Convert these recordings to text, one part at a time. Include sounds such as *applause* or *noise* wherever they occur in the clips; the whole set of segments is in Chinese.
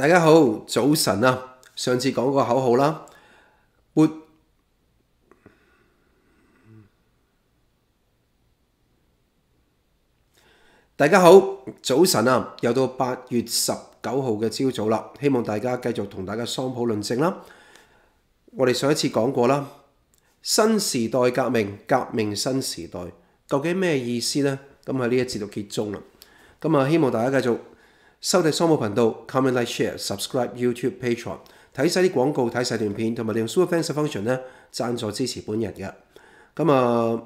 大家好，早晨啊！上次讲个口号啦，大家好，早晨啊！又到八月十九号嘅朝早啦，希望大家继续同大家桑普论证啦。我哋上一次讲过啦，新时代革命，革命新时代，究竟咩意思呢？咁喺呢一节度结束啦。咁啊，希望大家继续。收睇商务頻道，comment like share subscribe YouTube Patreon 睇晒啲廣告睇晒段片，同埋你用 Super f a n s Function 咧贊助支持本人嘅。咁啊，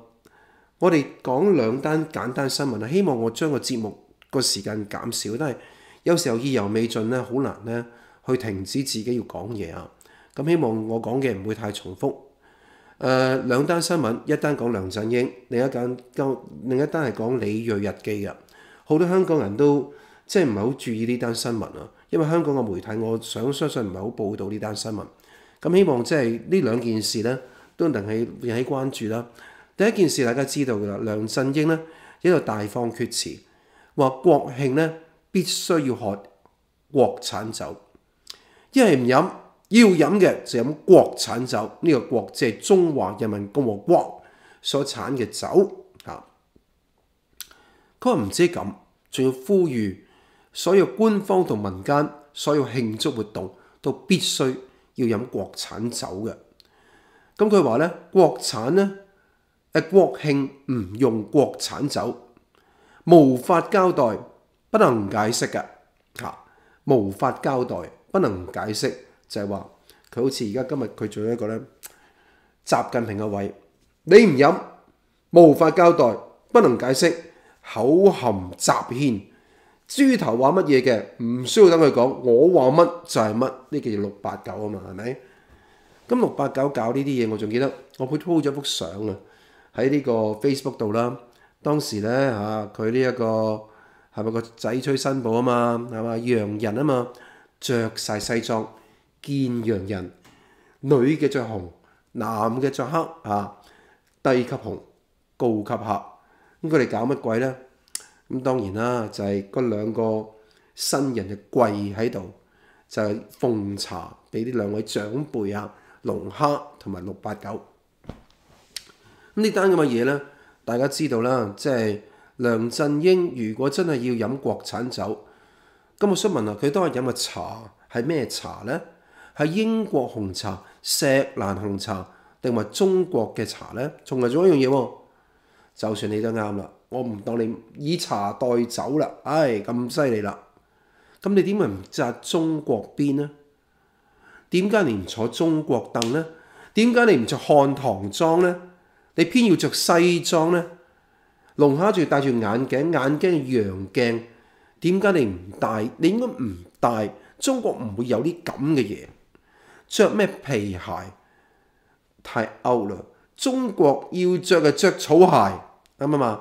我哋講兩單簡單新聞啊，希望我將個節目個時間減少，但係有時候意猶未盡咧，好難咧去停止自己要講嘢啊。咁希望我講嘅唔會太重複。誒兩單新聞，一單講梁振英，另一間另一單係講李瑞日記嘅，好多香港人都。即係唔係好注意呢單新聞啊？因為香港嘅媒體，我想相信唔係好報道呢單新聞。咁希望即係呢兩件事咧，都能起引起關注啦。第一件事大家知道㗎啦，梁振英咧喺度大方決辭，話國慶咧必須要喝國產酒。一係唔飲，要飲嘅就飲國產酒。呢個國即係中華人民共和國所產嘅酒嚇。佢話唔知咁，仲要呼籲。所有官方同民間所有慶祝活動都必須要飲國產酒嘅。咁佢話咧，國產咧係國慶唔用國產酒，無法交代，不能解釋嘅嚇，無法交代，不能解釋，就係話佢好似而家今日佢做一個咧，習近平嘅位，你唔飲，無法交代，不能解釋，口含雜謬。豬頭話乜嘢嘅，唔需要等佢講，我話乜就係乜，呢叫六八九啊嘛，係咪？咁六八九搞呢啲嘢，我仲記得，我鋪咗幅相啊，喺呢個 Facebook 度啦。當時咧嚇，佢呢一個係咪個仔吹新報啊嘛，係嘛洋人啊嘛，着晒西裝，見洋人，女嘅着紅，男嘅着黑啊，低級紅，高級黑，咁佢哋搞乜鬼咧？咁當然啦，就係嗰兩個新人就跪喺度，就奉茶俾啲兩位長輩啊，龍蝦同埋六八九。咁呢單咁嘅嘢咧，大家知道啦，即係梁振英如果真係要飲國產酒，今日新聞啊，佢都係飲嘅茶係咩茶咧？係英國紅茶、石蘭紅茶定埋中國嘅茶咧？仲係仲一樣嘢，就算你都啱啦。我唔当你以茶代酒啦，唉咁犀利啦！咁你点解唔扎中国辫呢？点解你唔坐中国凳呢？点解你唔着汉唐装呢？你偏要着西装呢？龙虾仲要戴住眼镜、眼鏡、陽鏡，点解你唔戴？你应该唔戴，中国唔会有啲咁嘅嘢。着咩皮鞋？太 out 啦！中国要着就着草鞋，啱唔啱？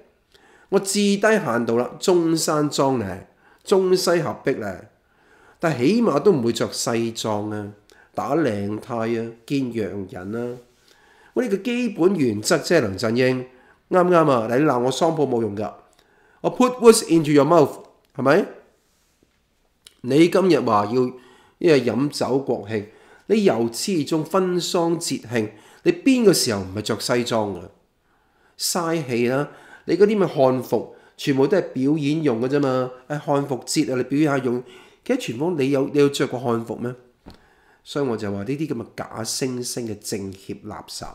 我至低限度啦，中山裝咧，中西合璧咧，但起碼都唔會着西裝啊，打領呔啊，見洋人啊，我呢個基本原則啫，梁振英啱啱啊，你鬧我桑普冇用噶，我 put words in t o your mouth 係咪？你今日話要一日飲酒國慶，你由始至終分喪節慶，你邊個時候唔係着西裝噶？嘥氣啦～你嗰啲咪漢服，全部都係表演用嘅啫嘛！喺漢服節啊，你表演下用，其實全方你有你有著過漢服咩？所以我就話呢啲咁嘅假惺惺嘅政協垃圾，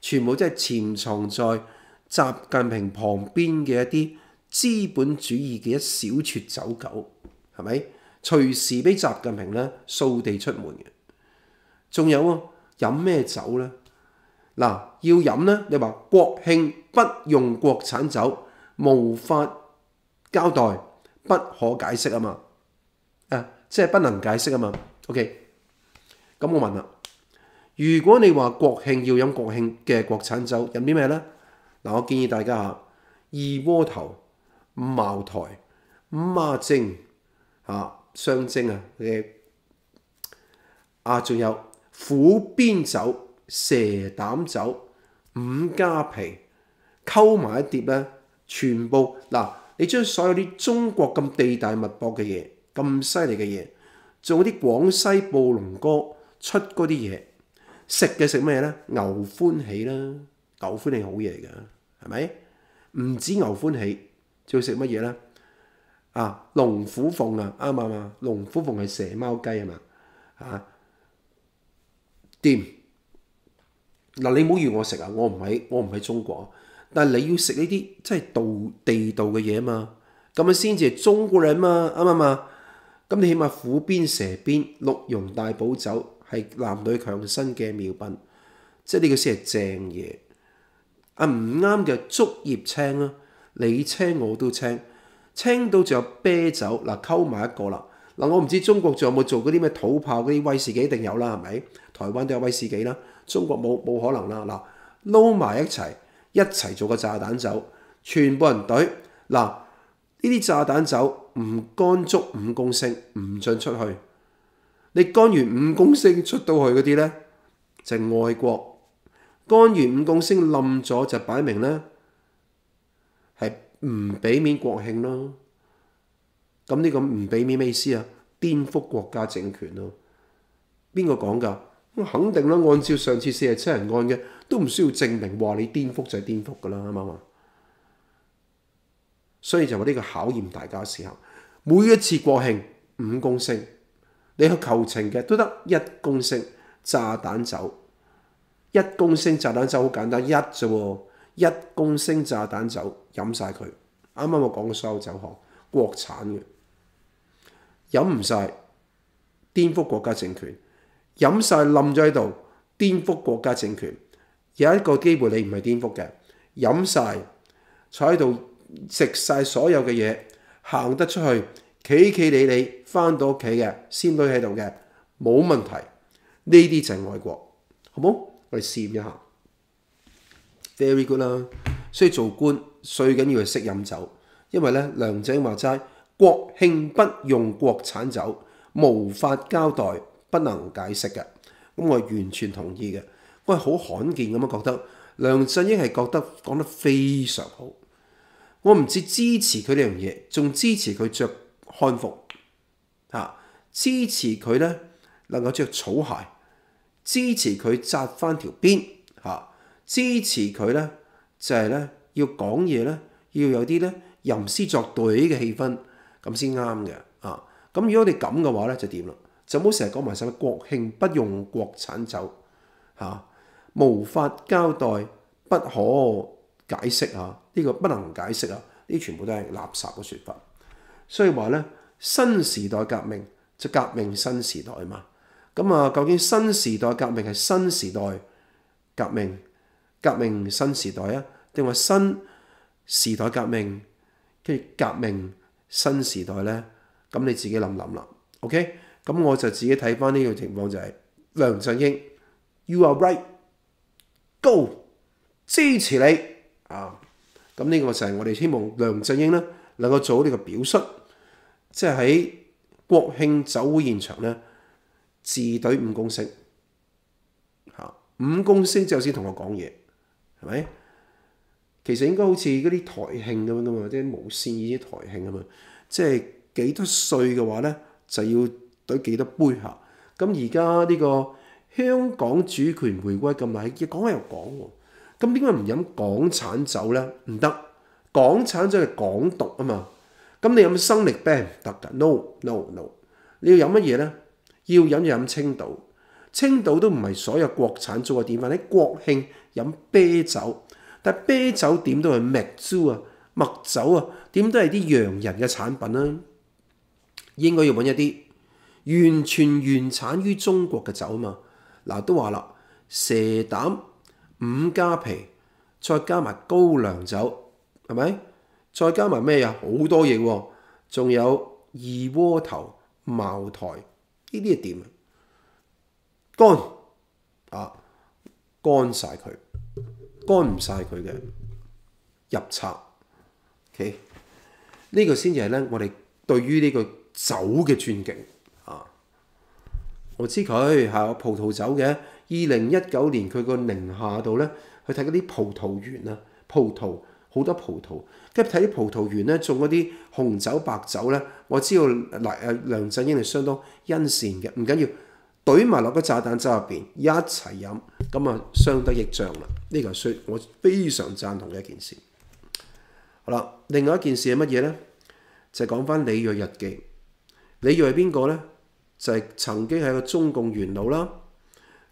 全部都係潛藏在習近平旁邊嘅一啲資本主義嘅一小撮走狗，係咪？隨時俾習近平咧掃地出門嘅。仲有啊，飲咩酒咧？嗱，要飲呢，你話國慶不用國產酒，無法交代，不可解釋啊嘛！啊，即係不能解釋啊嘛。OK，咁我問啦，如果你話國慶要飲國慶嘅國產酒，飲啲咩呢？嗱，我建議大家嚇，二窩頭、茅台、五阿精嚇、湘蒸啊嘅，啊，仲有苦邊酒。蛇膽酒、五加皮，溝埋一碟咧，全部嗱，你將所有啲中國咁地大物博嘅嘢，咁犀利嘅嘢，做啲廣西布龍哥出嗰啲嘢，食嘅食咩咧？牛歡喜啦，牛歡喜好嘢嚟噶，係咪？唔止牛歡喜，仲要食乜嘢咧？啊，龍虎鳳啊，啱啊嘛，龍虎鳳係蛇貓雞啊嘛，啊，掂。嗱，你唔好怨我食啊！我唔喺，我唔喺中國。但你要食呢啲真係道地道嘅嘢啊嘛，咁啊先至係中國人啊嘛啱啊啱咁你起碼虎邊蛇鞭、鹿茸大補酒係男女強身嘅妙品，即係呢個先係正嘢。啊唔啱嘅竹葉青啊，你青我都青，青到仲有啤酒嗱溝埋一個啦。嗱我唔知中國仲有冇做嗰啲咩土炮嗰啲威士忌，一定有啦係咪？台灣都有威士忌啦。中國冇冇可能啦嗱，撈埋一齊一齊做個炸彈走，全部人隊嗱，呢啲炸彈走唔乾足五公升唔進出去。你乾完五公升出到去嗰啲咧，就外國；乾完五公升冧咗就擺明咧係唔俾面國慶咯。咁呢個唔俾面咩意思啊？顛覆國家政權咯，邊個講噶？肯定啦，按照上次四十七人案嘅，都唔需要證明話你顛覆就係顛覆噶啦，啱啱所以就話呢個考驗大家嘅時候，每一次國慶五公升，你去求情嘅都得一公升炸彈酒，一公升炸彈酒好簡單，一啫喎，一公升炸彈酒飲曬佢。啱啱我講嘅所有酒行國產嘅，飲唔曬，顛覆國家政權。飲晒冧咗喺度，顛覆國家政權有一個機會，你唔係顛覆嘅飲晒，坐喺度食晒所有嘅嘢，行得出去，企企理理返到屋企嘅仙女喺度嘅冇問題，呢啲就係愛國，好唔好？我哋試驗一下，very good 啦。所以做官最緊要係識飲酒，因為咧梁仔話齋國慶不用國產酒，無法交代。不能解釋嘅，咁我完全同意嘅。我係好罕見咁樣覺得梁振英係覺得講得非常好。我唔止支持佢呢樣嘢，仲支持佢着漢服，嚇，支持佢咧能夠着草鞋，支持佢扎翻條辮，嚇，支持佢咧就係咧要講嘢咧要有啲咧吟詩作對嘅氣氛咁先啱嘅啊。咁如果我哋咁嘅話咧，就點啦？就唔好成日講埋曬啦！國慶不用國產酒嚇，無法交代，不可解釋嚇，呢個不能解釋啊！呢全部都係垃圾嘅説法。所以話咧，新時代革命就革命新時代啊嘛。咁啊，究竟新時代革命係新時代革命革命新時代啊，定話新時代革命跟住革命新時代咧？咁你自己諗諗啦。OK。咁我就自己睇翻呢個情況就係梁振英，You are right，Go，支持你啊！咁呢個就係我哋希望梁振英呢能夠做呢個表率，即系喺國慶酒會現場呢自隊五公升嚇，五公升之後先同我講嘢，係咪？其實應該好似嗰啲台慶咁樣噶嘛，啲無線啲台慶啊嘛，即係幾多歲嘅話呢就要。倒幾多杯嚇？咁而家呢個香港主權回歸咁埋，講又講喎。咁點解唔飲港產酒咧？唔得，港產酒係港獨啊嘛。咁你飲生力啤唔得㗎，no no no。你要飲乜嘢咧？要飲就飲青島。青島都唔係所有國產酒嘅點翻喺國慶飲啤酒，但係啤酒點都係麥酒啊，麥酒啊，點都係啲洋人嘅產品啦。應該要揾一啲。完全原產於中國嘅酒啊嘛，嗱都話啦，蛇膽五加皮，再加埋高粱酒，係咪？再加埋咩啊？好多嘢喎，仲有二鍋頭、茅台呢啲係點啊？乾啊，乾曬佢，乾唔曬佢嘅入插，OK？呢個先至係咧，我哋對於呢個酒嘅尊敬。我知佢系葡萄酒嘅，二零一九年佢个宁夏度咧，去睇嗰啲葡萄园啊，葡萄好多葡萄，跟住睇啲葡萄园咧种嗰啲红酒、白酒咧，我知道嗱，梁振英系相当欣善嘅，唔紧要，怼埋落个炸弹汁入边一齐饮，咁啊相得益彰啦。呢个系说，我非常赞同嘅一件事。好啦，另外一件事系乜嘢咧？就讲翻李若日记，李若系边个咧？就係曾經係個中共元老啦，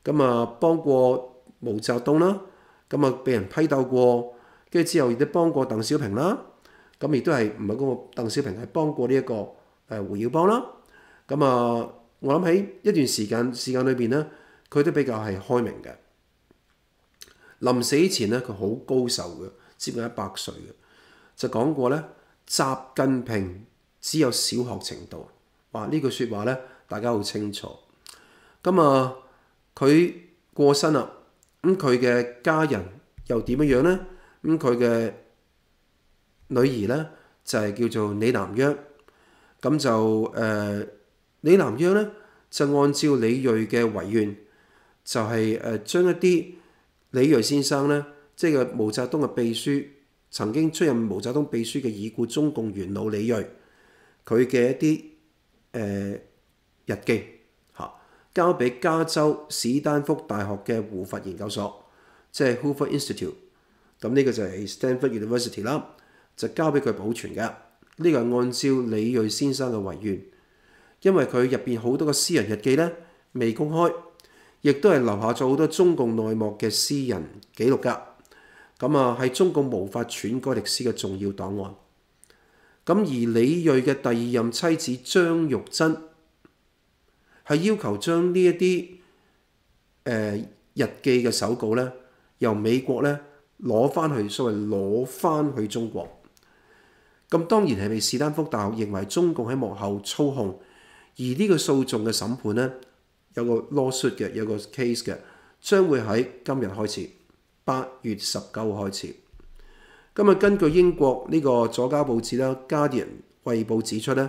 咁啊幫過毛澤東啦，咁啊被人批鬥過，跟住之後亦都幫過鄧小平啦，咁亦都係唔係嗰個鄧小平係幫過呢一個誒胡耀邦啦，咁啊我諗喺一段時間時間裏邊咧，佢都比較係開明嘅。臨死前咧，佢好高壽嘅，接近一百歲嘅，就講過咧，習近平只有小學程度，話呢句説話咧。大家好清楚，咁啊，佢過身啦，咁佢嘅家人又點樣樣咧？咁佢嘅女兒咧就係叫做李南央，咁就誒李南央咧就按照李瑞嘅遺願，就係誒將一啲李瑞先生咧，即係毛澤東嘅秘書，曾經出任毛澤東秘書嘅已故中共元老李瑞，佢嘅一啲誒。日記嚇交俾加州史丹福大學嘅護法研究所，即係 h o o v e r Institute。咁呢個就係 Stanford University 啦，就交俾佢保存嘅呢個係按照李瑞先生嘅遺願，因為佢入邊好多個私人日記咧未公開，亦都係留下咗好多中共內幕嘅私人記錄㗎。咁啊，係中共無法篡改歷史嘅重要檔案。咁而李瑞嘅第二任妻子張玉珍。係要求將呢一啲誒日記嘅手稿咧，由美國咧攞翻去，所謂攞翻去中國。咁當然係被史丹福大學認為中共喺幕後操控。而呢個訴訟嘅審判咧，有個 law suit 嘅，有個 case 嘅，將會喺今日開始，八月十九號開始。今日根據英國呢個左家報紙啦，《Guardian》貴報指出咧。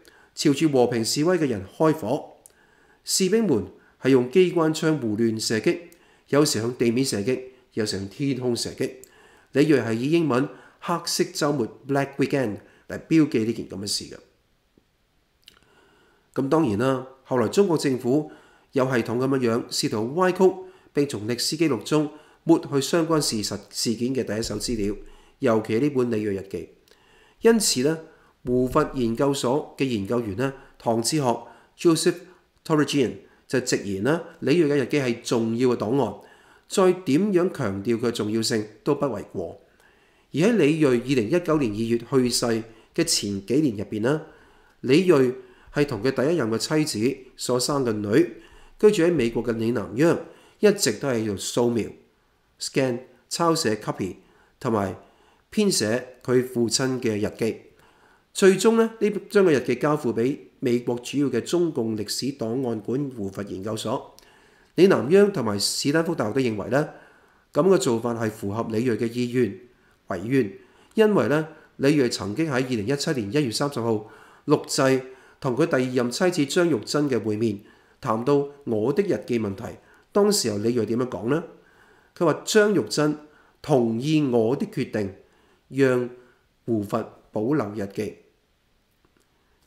朝住和平示威嘅人開火，士兵們係用機關槍胡亂射擊，有時向地面射擊，有時向天空射擊。李瑞係以英文黑色周末 （Black Weekend） 嚟標記呢件咁嘅事嘅。咁當然啦，後來中國政府有系統咁樣樣試圖歪曲並從歷史記錄中抹去相關事實事件嘅第一手資料，尤其係呢本李瑞日記。因此咧。護法研究所嘅研究員咧，唐志學 Joseph t o r r i g i a n 就直言啦：，李瑞嘅日記係重要嘅檔案，再點樣強調佢嘅重要性都不為過。而喺李瑞二零一九年二月去世嘅前幾年入邊咧，李瑞係同佢第一任嘅妻子所生嘅女居住喺美國嘅李南央，一直都係做掃描、scan、抄寫、copy 同埋編寫佢父親嘅日記。最終咧，呢將個日記交付俾美國主要嘅中共歷史檔案館胡佛研究所。李南央同埋史丹福大學都認為咧，咁嘅做法係符合李瑞嘅意願遺願，因為咧李瑞曾經喺二零一七年一月三十號錄製同佢第二任妻子張玉珍嘅會面，談到我的日記問題。當時候李瑞點樣講咧？佢話張玉珍同意我的決定，讓胡佛保留日記。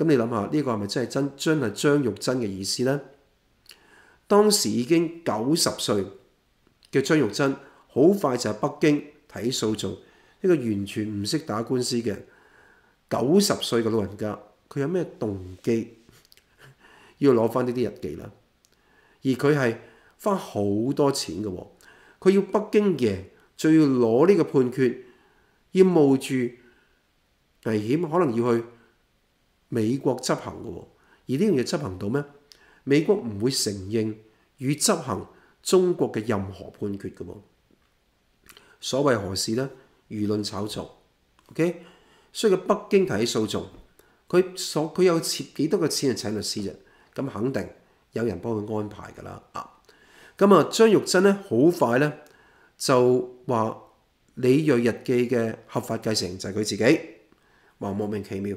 咁你諗下呢個係咪真係真真系张玉珍嘅意思呢？當時已經九十歲嘅張玉珍，好快就喺北京睇訴訟，呢個完全唔識打官司嘅九十歲嘅老人家，佢有咩動機 *laughs* 要攞翻呢啲日記咧？而佢係花好多钱嘅，佢要北京贏，仲要攞呢個判決，要冒住危險，可能要去。美國執行嘅喎，而呢樣嘢執行到咩？美國唔會承認與執行中國嘅任何判決嘅喎。所謂何事呢？輿論炒作，OK。所以佢北京提起訴訟，佢所佢有設幾多嘅錢係請律師啫？咁肯定有人幫佢安排㗎啦。啊，咁啊張玉珍呢，好快呢，就話李若日記嘅合法繼承就係佢自己話莫名其妙。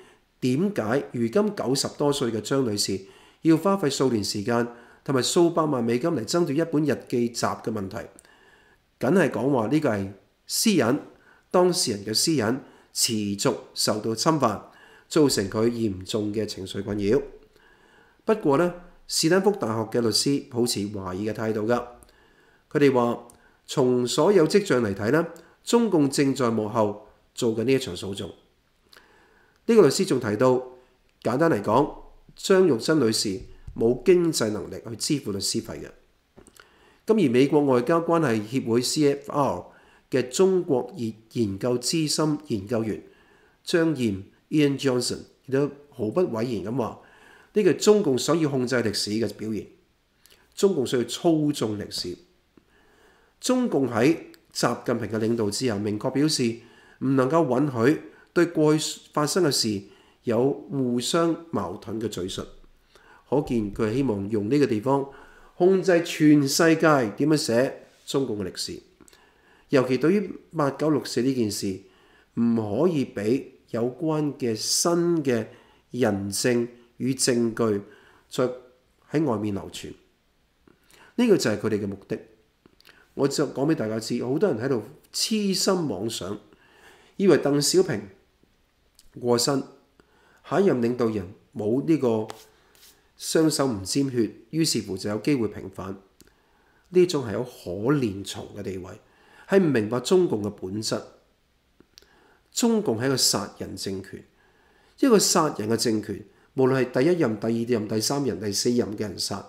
點解如今九十多歲嘅張女士要花費數年時間同埋數百萬美金嚟爭奪一本日記集嘅問題？梗係講話呢個係私隱，當事人嘅私隱持續受到侵犯，造成佢嚴重嘅情緒困擾。不過呢，斯坦福大學嘅律師保持懷疑嘅態度㗎。佢哋話：從所有跡象嚟睇呢中共正在幕後做緊呢一場訴訟。呢個律師仲提到，簡單嚟講，張玉珍女士冇經濟能力去支付律師費嘅。咁而美國外交關係協會 C.F.R. 嘅中國研研究資深研究員張燕 Ian Johnson 亦都毫不委言咁話：呢個中共想要控制歷史嘅表現，中共需要操縱歷史。中共喺習近平嘅領導之下，明確表示唔能夠允許。對過去發生嘅事有互相矛盾嘅敘述，可見佢希望用呢個地方控制全世界點樣寫中共嘅歷史，尤其對於八九六四呢件事，唔可以俾有關嘅新嘅人證與證據再喺外面流傳。呢個就係佢哋嘅目的。我就講俾大家知，好多人喺度痴心妄想，以為鄧小平。過身，下一任領導人冇呢個雙手唔沾血，於是乎就有機會平反。呢種係有可憐從嘅地位，係唔明白中共嘅本質。中共係一個殺人政權，一個殺人嘅政權，無論係第一任、第二任、第三任、第四任嘅人殺，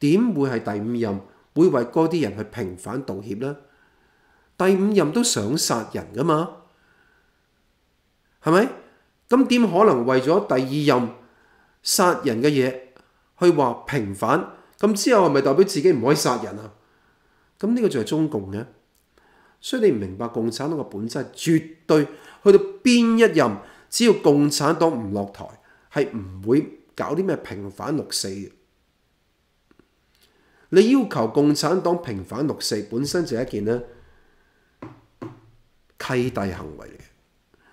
點會係第五任會為嗰啲人去平反道歉呢？第五任都想殺人噶嘛？系咪？咁點可能為咗第二任殺人嘅嘢去話平反？咁之後係咪代表自己唔可以殺人啊？咁呢個就係中共嘅。所以你唔明白共產黨嘅本質，絕對去到邊一任，只要共產黨唔落台，係唔會搞啲咩平反六四嘅。你要求共產黨平反六四，本身就係一件咧契弟行為嚟嘅。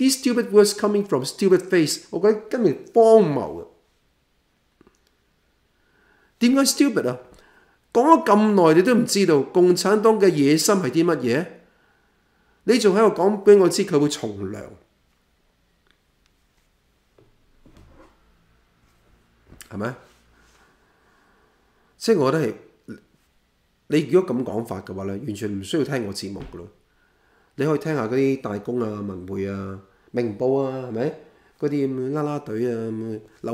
啲 stupid words coming from stupid face，我覺得今日荒謬嘅。點解 stupid 啊？講咗咁耐你都唔知道共產黨嘅野心係啲乜嘢？你仲喺度講俾我知佢會從良係咪？即係我覺得係你如果咁講法嘅話咧，完全唔需要聽我節目嘅咯。你可以聽下嗰啲大公啊、文會啊。明報啊，係咪？嗰啲啦啦隊啊，劉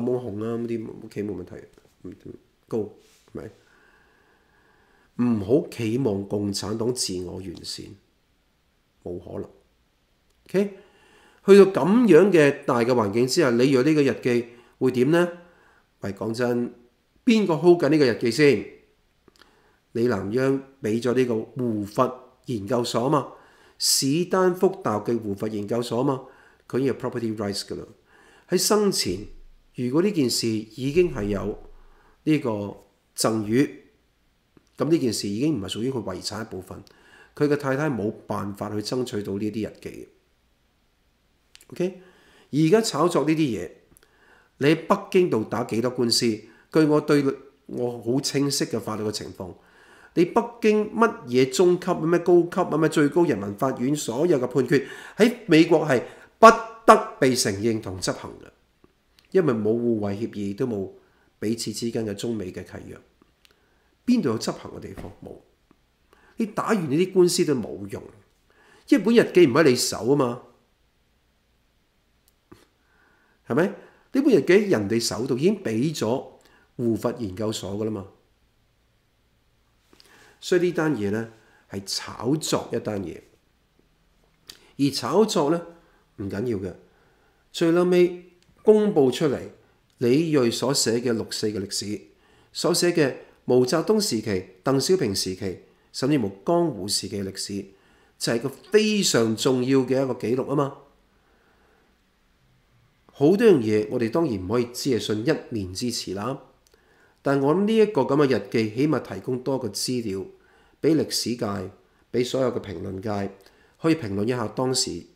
夢紅啊，嗰啲屋企冇問題，高係咪？唔好期望共產黨自我完善，冇可能。O K，去到咁樣嘅大嘅環境之下，你若呢個日記會點呢？喂，講真，邊個 hold 緊呢個日記先？李南央俾咗呢個胡佛研究所啊嘛，史丹福大學嘅胡佛研究所啊嘛。佢已經係 property rights 㗎啦。喺生前，如果呢件事已經係有呢個贈與，咁呢件事已經唔係屬於佢遺產一部分。佢嘅太太冇辦法去爭取到呢啲日記。O K. 而家炒作呢啲嘢，你喺北京度打幾多官司？據我對我好清晰嘅法律嘅情況，你北京乜嘢中級乜咩高級乜咩最高人民法院所有嘅判決，喺美國係。不得被承認同執行嘅，因為冇互惠協議，都冇彼此之間嘅中美嘅契約，邊度有執行嘅地方冇？你打完呢啲官司都冇用，因本日記唔喺你手啊嘛，係咪？呢本日記喺人哋手度，已經俾咗護法研究所噶啦嘛，所以呢單嘢咧係炒作一單嘢，而炒作咧。唔緊要嘅，最撚尾公佈出嚟，李瑞所寫嘅六四嘅歷史，所寫嘅毛澤東時期、鄧小平時期，甚至乎江湖時期嘅歷史，就係個非常重要嘅一個記錄啊嘛！好多樣嘢，我哋當然唔可以只係信一面之詞啦。但我諗呢一個咁嘅日記，起碼提供多個資料俾歷史界、俾所有嘅評論界，可以評論一下當時。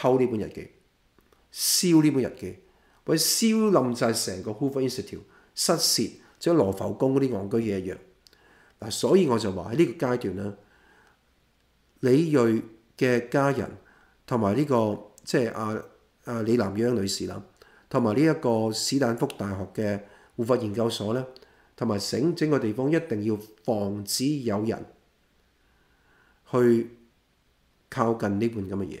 偷呢本日記，燒呢本日記，者燒冧曬成個 h o o f e r Institute，失竊將羅浮宮嗰啲昂居嘢一樣嗱，所以我就話喺呢個階段咧，李瑞嘅家人同埋呢個即係阿阿李南陽女士啦，同埋呢一個史丹福大學嘅護法研究所咧，同埋整整個地方一定要防止有人去靠近呢本咁嘅嘢。